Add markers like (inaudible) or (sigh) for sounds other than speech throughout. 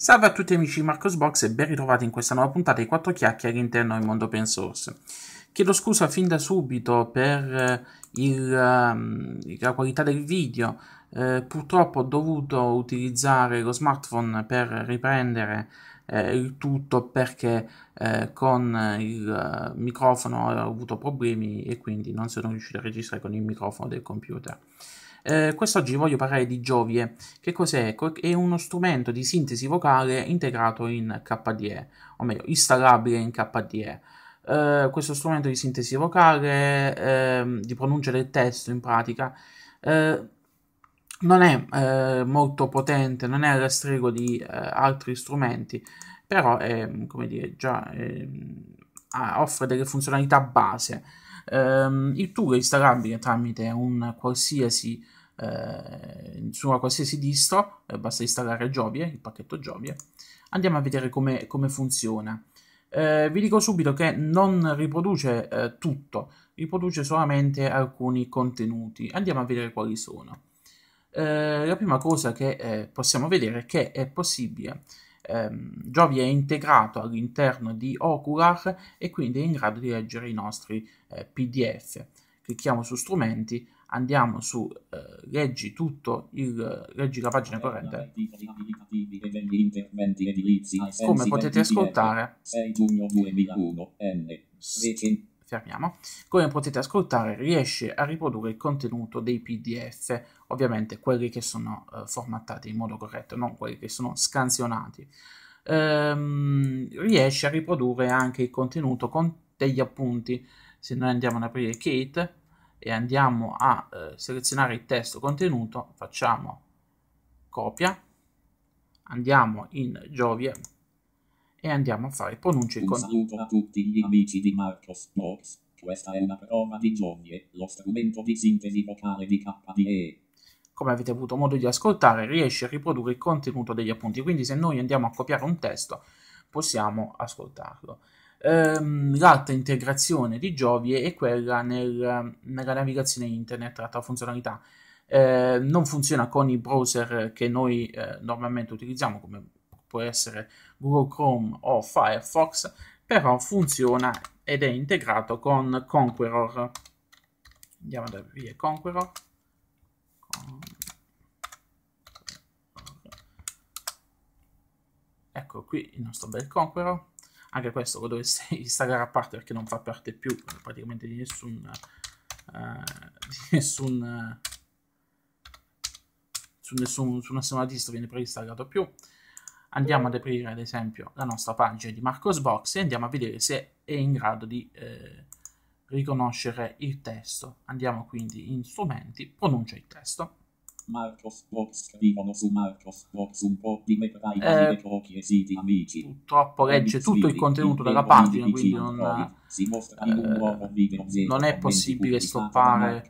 Salve a tutti amici di Box e ben ritrovati in questa nuova puntata di 4 chiacchiere all'interno del mondo open source. Chiedo scusa fin da subito per eh, il, ehm, la qualità del video, eh, purtroppo ho dovuto utilizzare lo smartphone per riprendere eh, il tutto perché eh, con il eh, microfono ho avuto problemi e quindi non sono riuscito a registrare con il microfono del computer. Eh, quest'oggi voglio parlare di Giovie. Che cos'è? È uno strumento di sintesi vocale integrato in KDE, o meglio, installabile in KDE. Eh, questo strumento di sintesi vocale, eh, di pronuncia del testo in pratica, eh, non è eh, molto potente, non è alla strego di eh, altri strumenti, però è, come dire, già ehm, offre delle funzionalità base ehm, il tubo è installabile tramite un qualsiasi eh, su una qualsiasi distro, eh, basta installare Jobie, il pacchetto Jobie. Andiamo a vedere come, come funziona. Eh, vi dico subito che non riproduce eh, tutto, riproduce solamente alcuni contenuti. Andiamo a vedere quali sono. Eh, la prima cosa che eh, possiamo vedere è che è possibile ehm, Giovi è integrato all'interno di Ocular e quindi è in grado di leggere i nostri eh, PDF. Clicchiamo su strumenti, andiamo su eh, leggi tutto, il, leggi la pagina corrente. Come potete ascoltare, fermiamo, come potete ascoltare riesce a riprodurre il contenuto dei PDF, ovviamente quelli che sono eh, formattati in modo corretto, non quelli che sono scansionati. Ehm, riesce a riprodurre anche il contenuto con degli appunti. Se noi andiamo ad aprire Kate e andiamo a eh, selezionare il testo contenuto, facciamo copia, andiamo in Giovia e andiamo a fare pronunce con... Un saluto a tutti gli amici di Marcos Box, questa è una prova di Johnny, lo strumento di sintesi vocale di KDE. Come avete avuto modo di ascoltare, riesce a riprodurre il contenuto degli appunti, quindi se noi andiamo a copiare un testo possiamo ascoltarlo. Ehm, l'altra integrazione di Giovie è quella nel, nella navigazione internet, l'altra funzionalità. Eh, non funziona con i browser che noi eh, normalmente utilizziamo, come può essere Google Chrome o Firefox, però funziona ed è integrato con Conqueror. Andiamo ad aprire Conqueror. Ecco qui il nostro bel Conqueror. Anche questo lo dovreste (laughs) installare a parte perché non fa parte più praticamente di nessun... Uh, di nessun eh, su, nessun, su nessuna distro viene preinstallato più andiamo ad aprire ad esempio la nostra pagina di Marcosbox e andiamo a vedere se è in grado di eh, riconoscere il testo. Andiamo quindi in strumenti, pronuncia il testo. Marcosbox vivono su Marcosbox un po' di metà eh, pochi esiti amici. Purtroppo legge tutto il contenuto della pagina, quindi non, eh, non è possibile stoppare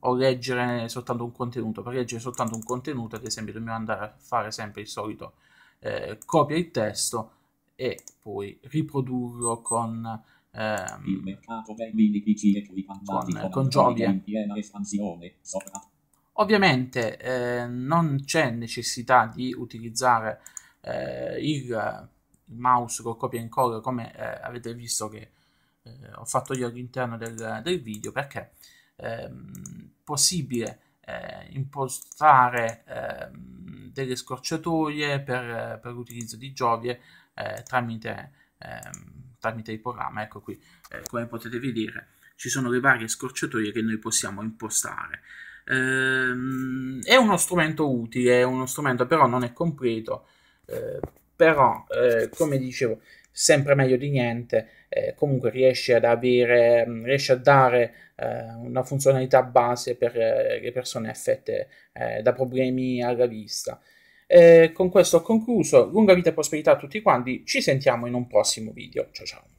o leggere soltanto un contenuto. Per leggere soltanto un contenuto, ad esempio, dobbiamo andare a fare sempre il solito eh, copia il testo e poi riprodurlo con ehm, il mercato dei PC è più con, con Jovia espansione sopra. ovviamente eh, non c'è necessità di utilizzare eh, il, mouse con copia e incolla come eh, avete visto che eh, ho fatto io all'interno del, del video perché è ehm, possibile eh, impostare eh, delle scorciatoie per, per l'utilizzo di Giovie eh, tramite, ehm, tramite il programma. Ecco qui, eh, come potete vedere, ci sono le varie scorciatoie che noi possiamo impostare. Ehm, è uno strumento utile, è uno strumento però non è completo, eh, però come dicevo sempre meglio di niente, eh, comunque riesce ad avere, mm, riesce a dare eh, una funzionalità base per eh, le persone affette eh, da problemi alla vista. con questo ho concluso, lunga vita e prosperità a tutti quanti, ci sentiamo in un prossimo video, ciao ciao!